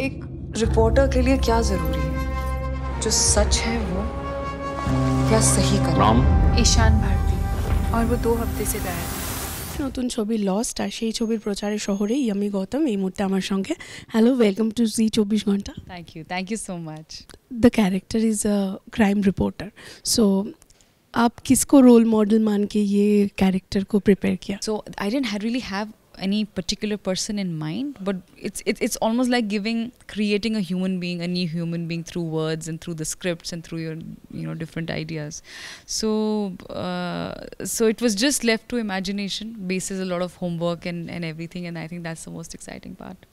एक रिपोर्टर के लिए क्या जरूरी है जो सच है वो क्या सही कर ईशान भारती और वो दो हफ्ते से गायब নতুন ছবি লস্ট আর সেই ছবির প্রচারের শহরে ইয়ামি গৌতম এই মুহূর্তে আমার সঙ্গে হ্যালো ওয়েলকাম টু জি চব্বিশ ঘন্টা thank you thank you so much the character is a crime reporter so आप किसको रोल मॉडल मान के ये कैरेक्टर को प्रिपेयर किया so I don't really have any particular person in mind but it's it's it's almost like giving creating a human being a new human being through words and through the scripts and through your you know different ideas so uh, so it was just left to imagination basis a lot of homework and and everything and i think that's the most exciting part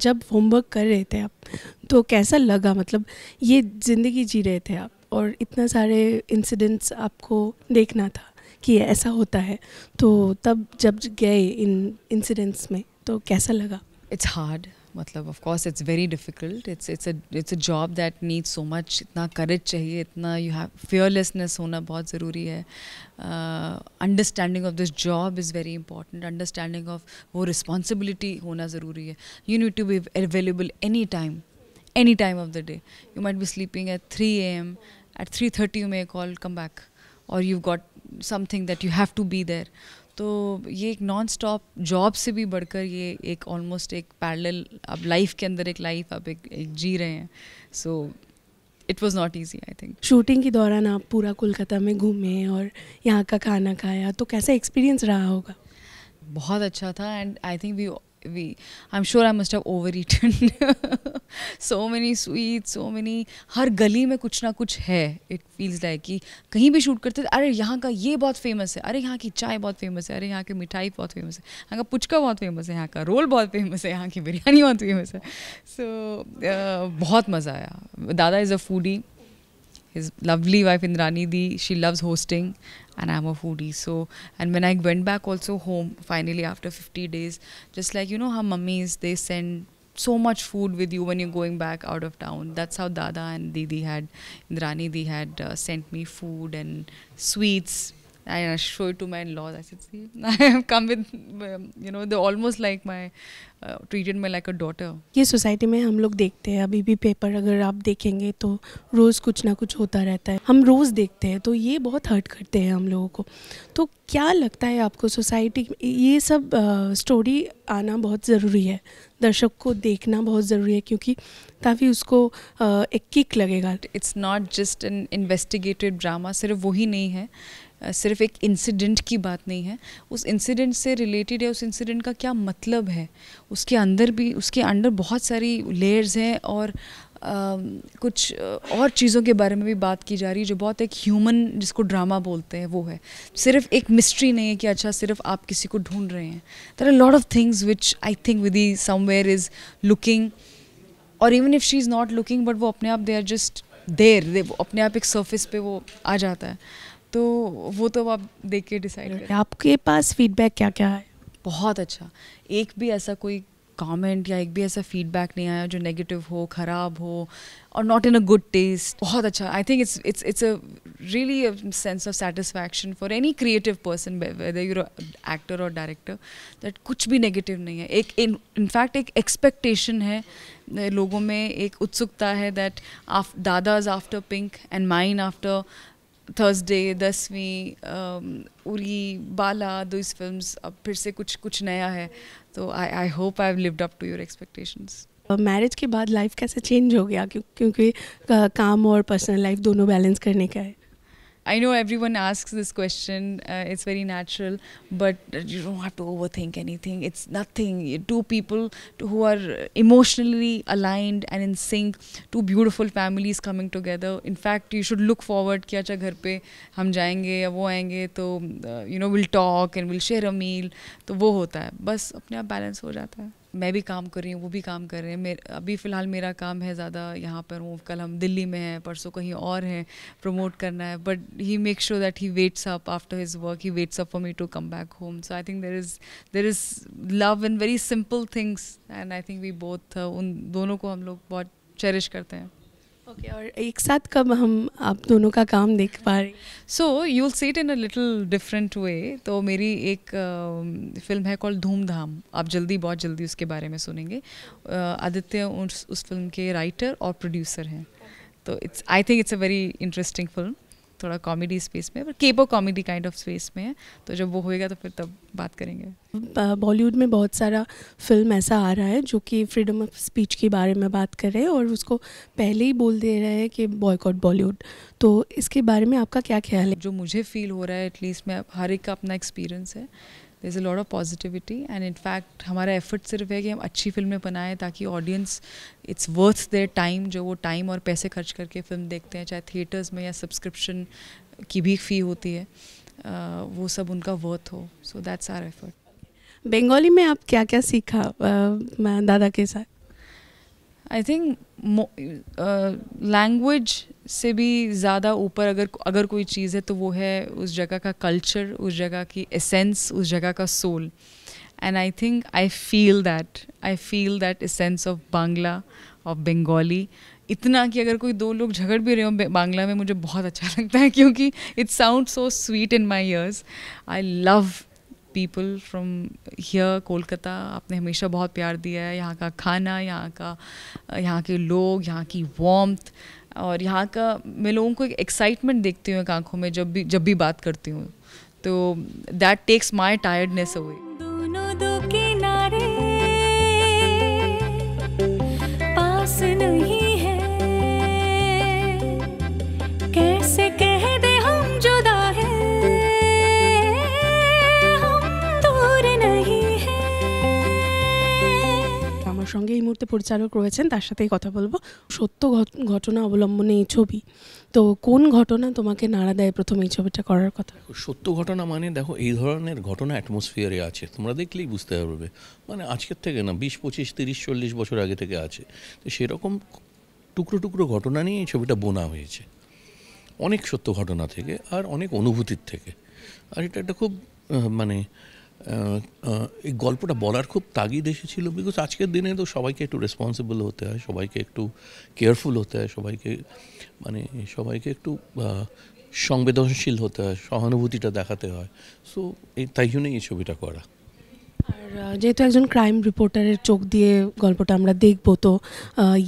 जब homework कर रहे थे आप तो कैसा लगा मतलब ये ज़िंदगी जी रहे थे आप और इतना सारे इंसिडेंट्स आपको देखना था कि ऐसा होता है तो तब जब गए इन इंसिडेंट्स में तो कैसा लगा इट्स हार्ड मतलब of course it's very difficult it's it's it's a job that needs so much इतना करेज चाहिए इतना यू हैव फियरलेसनेस होना बहुत ज़रूरी है understanding of this job is very important understanding of वो रिस्पॉन्सिबिलिटी होना ज़रूरी है you need to be available any time any time of the day you might be sleeping at three A M at three thirty you may call come back और you got something that you have to be there तो ये एक non stop job से भी बढ़कर ये एक almost एक पैरल अब लाइफ के अंदर एक लाइफ आप एक, एक जी रहे हैं so it was not easy I think shooting के दौरान आप पूरा कोलकाता में घूमे और यहाँ का खाना खाया तो कैसा एक्सपीरियंस रहा होगा बहुत अच्छा था and I think we we I am sure I must must over overeaten so many sweet so many हर गली में कुछ ना कुछ है it feels like कि कहीं भी शूट करते थे अरे यहाँ का ये बहुत फेमस है अरे यहाँ की चाय बहुत फेमस है अरे यहाँ की मिठाई बहुत फेमस है यहाँ का पुचका बहुत फेमस है यहाँ का रोल बहुत फेमस है यहाँ की बिरयानी बहुत फेमस है सो so, uh, बहुत मज़ा आया दादा is a foodie his lovely wife Indrani Di, she loves hosting and I'm a foodie. So, and when I went back also home, finally after 50 days, just like, you know how mummies, they send so much food with you when you're going back out of town. That's how Dada and Didi had, Indrani Di had uh, sent me food and sweets, I show it to my in-laws. I said, "See, I have come with, um, you know, they almost like my uh, treated me like a daughter." ये society में हम लोग देखते हैं अभी भी paper अगर आप देखेंगे तो रोज़ कुछ ना कुछ होता रहता है हम रोज़ देखते हैं तो ये बहुत हर्ट करते हैं हम लोगों को तो क्या लगता है आपको सोसाइटी ये सब स्टोरी आना बहुत ज़रूरी है दर्शक को देखना बहुत ज़रूरी है क्योंकि काफ़ी उसको एक किक लगेगा it's not just an investigated drama सिर्फ वही नहीं है सिर्फ एक इंसिडेंट की बात नहीं है उस इंसिडेंट से रिलेटेड या उस इंसिडेंट का क्या मतलब है उसके अंदर भी उसके अंडर बहुत सारी लेयर्स हैं और आ, कुछ और चीज़ों के बारे में भी बात की जा रही है जो बहुत एक ह्यूमन जिसको ड्रामा बोलते हैं वो है सिर्फ एक मिस्ट्री नहीं है कि अच्छा सिर्फ आप किसी को ढूंढ रहे हैं there are lot of things which I think with he somewhere is looking और even if she is not looking but वो अपने आप दे आर जस्ट देर दे अपने आप एक सर्फिस पे वो आ जाता है तो वो तो आप देख के डिसाइड करें आपके पास फीडबैक क्या क्या है बहुत अच्छा एक भी ऐसा कोई कमेंट या एक भी ऐसा फीडबैक नहीं आया जो नेगेटिव हो ख़राब हो और not in a good taste बहुत अच्छा I think it's it's it's a really sense of satisfaction for any creative person whether you're actor और डायरेक्टर दैट कुछ भी नेगेटिव नहीं है एक इनफैक्ट एक एक्सपेक्टेशन है लोगों में एक उत्सुकता है दैट दादाज after Pink and mind after Thursday Dasvi um, Uri Bala दो इस फिल्म अब फिर से कुछ कुछ नया है तो I I hope I have lived up to your expectations marriage के बाद लाइफ कैसे चेंज हो गया क्योंकि uh, काम और पर्सनल लाइफ दोनों बैलेंस करने का है I know everyone asks this question. Uh, it's very natural, but you don't have to overthink anything. It's nothing. Two people who are emotionally aligned and in sync, two beautiful families coming together. In fact, you should look forward कि अच्छा घर पे हम जाएंगे to वो आएंगे तो you know will talk and will share a meal तो वो होता है बस अपने आप बैलेंस हो मैं भी काम कर रही हूँ वो भी काम कर रहे हैं मेरे अभी फ़िलहाल मेरा काम है ज़्यादा यहाँ पर हूँ कल हम दिल्ली में हैं परसों कहीं और हैं प्रमोट करना है but he make sure that he waits up after his work he waits up for me to come back home so I think there is there is love in very simple things and I think we both उन दोनों को हम लोग बहुत cherish करते हैं okay और एक साथ कब हम आप दोनों का काम देख पा रहे so you will see it in a little different way तो मेरी एक uh, um, फिल्म है कॉल धूमधाम आप जल्दी बहुत जल्दी उसके बारे में सुनेंगे uh, आदित्य उस, उस फिल्म के राइटर और प्रोड्यूसर हैं तो it's I think it's a very interesting film थोड़ा कॉमेडी स्पेस में पर caper comedy kind of space में है तो जब वो होएगा तो फिर तब बात करेंगे बॉलीवुड में बहुत सारा फिल्म ऐसा आ रहा है जो कि फ्रीडम ऑफ स्पीच के बारे में बात कर रहे हैं और उसको पहले ही बोल दे रहे हैं कि बॉयकॉट बॉलीवुड तो इसके बारे में आपका क्या ख्याल है जो मुझे फील हो रहा है एटलीस्ट मैं हर एक का अपना एक्सपीरियंस है is a lot of positivity and in fact हमारा एफर्ट सिर्फ है कि हम अच्छी फिल्में बनाएं ताकि audience it's worth their time जो वो टाइम और पैसे खर्च करके फिल्म देखते हैं चाहे थिएटर्स में या सब्सक्रिप्शन की भी फ़ी होती है वो सब उनका वर्थ हो so that's our effort Bengali में आप क्या क्या सीखा दादा के साथ आई थिंक लैंग्वेज से भी ज़्यादा ऊपर अगर अगर कोई चीज़ है तो वो है उस जगह का कल्चर उस जगह की एसेंस उस जगह का soul and I think I feel that I feel that essence of Bangla of Bengali इतना कि अगर कोई दो लोग झगड़ भी रहे हो बांग्ला में मुझे बहुत अच्छा लगता है क्योंकि it's sound so sweet in my ears I love people from here Kolkata आपने हमेशा बहुत प्यार दिया है यहाँ का खाना यहाँ का यहाँ के लोग यहाँ की वॉम्थ और यहाँ का मैं लोगों को एक एक्साइटमेंट देखती हूँ एक आँखों में जब भी जब भी बात करती हूँ तो that takes my tiredness away সাহিত্য পরিচালক রয়েছেন তার সাথেই কথা বলবো সত্য ঘটনা অবলম্বনে এই ছবি তো কোন ঘটনা তোমাকে নাড়া দেয় প্রথম এই ছবিটা করার কথা সত্য ঘটনা মানে দেখো এই ধরনের ঘটনা অ্যাটমসফিয়ারে আছে তোমরা দেখলেই বুঝতে পারবে মানে আজকের থেকে না বিশ পঁচিশ তিরিশ চল্লিশ বছর আগে থেকে আছে তো সেরকম টুকরো টুকরো ঘটনা নিয়ে এই ছবিটা বোনা হয়েছে অনেক সত্য ঘটনা থেকে আর অনেক অনুভূতির থেকে আর এটা একটা খুব মানে এই গল্পটা বলার খুব তাগিদ এসেছিল বিকজ আজকের দিনে তো সবাইকে একটু রেসপন্সিবল হতে হয় সবাইকে একটু কেয়ারফুল হতে হয় সবাইকে মানে সবাইকে একটু সংবেদনশীল হতে হয় সহানুভূতিটা দেখাতে হয় সো এই তাই জন্যই এই ছবিটা করা আর যেহেতু একজন ক্রাইম রিপোর্টারের চোখ দিয়ে গল্পটা আমরা দেখব তো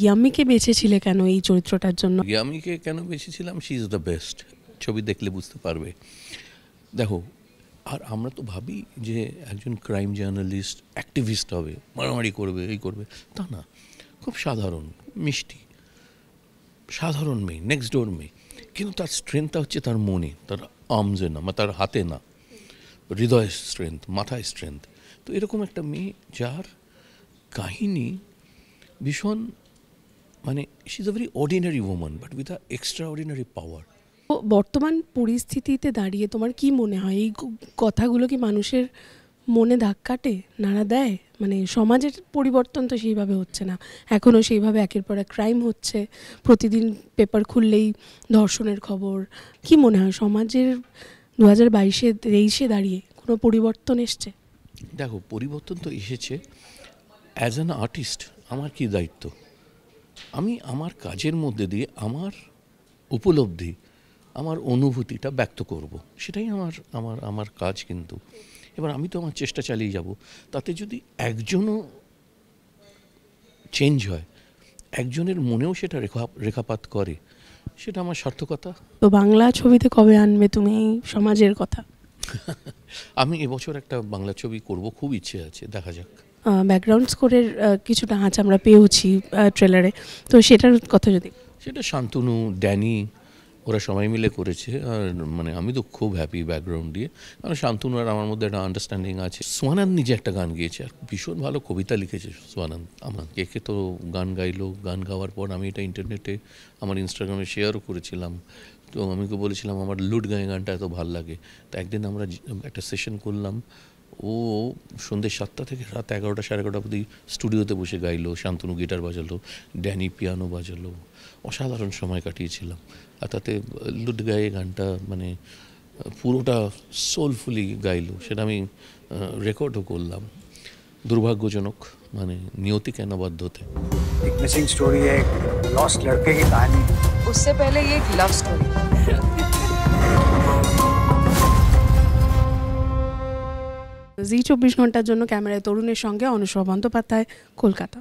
ইয়ামিকে বেছেছিলে কেন এই চরিত্রটার জন্য ইয়ামিকে কেন বেছেছিলাম শি ইজ দ্য বেস্ট ছবি দেখলে বুঝতে পারবে দেখো আর আমরা তো ভাবি যে একজন ক্রাইম জার্নালিস্ট অ্যাক্টিভিস্ট হবে মারামারি করবে এই করবে তা না খুব সাধারণ মিষ্টি সাধারণ মেয়ে নেক্সট ডোর মেয়ে কিন্তু তার স্ট্রেংথটা হচ্ছে তার মনে তার আর্মসে না বা তার হাতে না হৃদয় স্ট্রেংথ মাথায় স্ট্রেংথ তো এরকম একটা মেয়ে যার কাহিনী ভীষণ মানে she is a very ordinary woman but with a extraordinary power বর্তমান পরিস্থিতিতে দাঁড়িয়ে তোমার কি মনে হয় এই কথাগুলো কি মানুষের মনে ধাক কাটে নাড়া দেয় মানে সমাজের পরিবর্তন তো সেইভাবে হচ্ছে না এখনও সেইভাবে একের পর এক ক্রাইম হচ্ছে প্রতিদিন পেপার খুললেই ধর্ষণের খবর কি মনে হয় সমাজের দু হাজার বাইশে তেইশে দাঁড়িয়ে কোনো পরিবর্তন এসছে দেখো পরিবর্তন তো এসেছে অ্যাজ অ্যান আর্টিস্ট আমার কি দায়িত্ব আমি আমার কাজের মধ্যে দিয়ে আমার উপলব্ধি আমার অনুভূতিটা ব্যক্ত করব। সেটাই আমার আমার আমার কাজ কিন্তু এবার আমি তো আমার চেষ্টা চালিয়ে যাব তাতে যদি একজনও চেঞ্জ হয় একজনের মনেও সেটা রেখা রেখাপাত করে সেটা আমার সার্থকতা তো বাংলা ছবিতে কবে আনবে তুমি সমাজের কথা আমি এবছর একটা বাংলা ছবি করব খুব ইচ্ছে আছে দেখা যাক ব্যাকগ্রাউন্ড স্কোরের কিছুটা আঁচ আমরা পেয়েছি ট্রেলারে তো সেটার কথা যদি সেটা শান্তনু ড্যানি ওরা সবাই মিলে করেছে আর মানে আমি তো খুব হ্যাপি ব্যাকগ্রাউন্ড দিয়ে কারণ শান্তনু আর আমার মধ্যে একটা আন্ডারস্ট্যান্ডিং আছে সোয়ানন্দ নিজে একটা গান গিয়েছে আর ভীষণ ভালো কবিতা লিখেছে সোয়ানন্দ আমার একে তো গান গাইলো গান গাওয়ার পর আমি এটা ইন্টারনেটে আমার ইনস্টাগ্রামে শেয়ারও করেছিলাম তো আমি বলেছিলাম আমার লুট গায়ে গানটা এত ভাল লাগে তো একদিন আমরা একটা সেশন করলাম ও সন্ধ্যে সাতটা থেকে রাত এগারোটা সাড়ে এগারোটা অবধি স্টুডিওতে বসে গাইলো শান্তনু গিটার বাজালো ড্যানি পিয়ানো বাজালো অসাধারণ সময় কাটিয়েছিলাম আর তাতে লুট গায়ে গানটা মানে পুরোটা সোলফুলি গাইলো সেটা আমি রেকর্ডও করলাম দুর্ভাগ্যজনক মানে নিয়তি কেন বাধ্যতে জি চব্বিশ ঘন্টার জন্য ক্যামেরায় তরুণের সঙ্গে অনুসভা বন্দ্যোপাধ্যায় কলকাতা